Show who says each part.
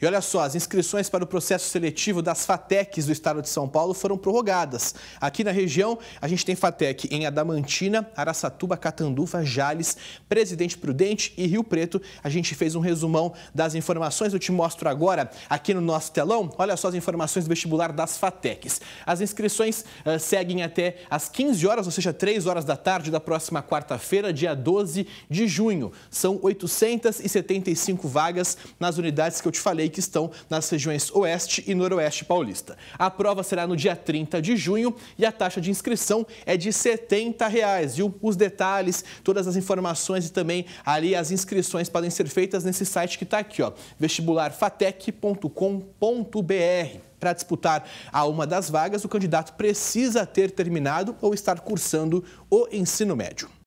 Speaker 1: E olha só, as inscrições para o processo seletivo das FATECs do estado de São Paulo foram prorrogadas. Aqui na região, a gente tem FATEC em Adamantina, Araçatuba, Catanduva, Jales, Presidente Prudente e Rio Preto. A gente fez um resumão das informações, eu te mostro agora aqui no nosso telão. Olha só as informações do vestibular das FATECs. As inscrições uh, seguem até às 15 horas, ou seja, 3 horas da tarde da próxima quarta-feira, dia 12 de junho. São 875 vagas nas unidades que eu te falei aí que estão nas regiões oeste e noroeste paulista. A prova será no dia 30 de junho e a taxa de inscrição é de R$ 70, reais, Os detalhes, todas as informações e também ali as inscrições podem ser feitas nesse site que está aqui, ó, vestibularfatec.com.br. Para disputar a uma das vagas, o candidato precisa ter terminado ou estar cursando o ensino médio.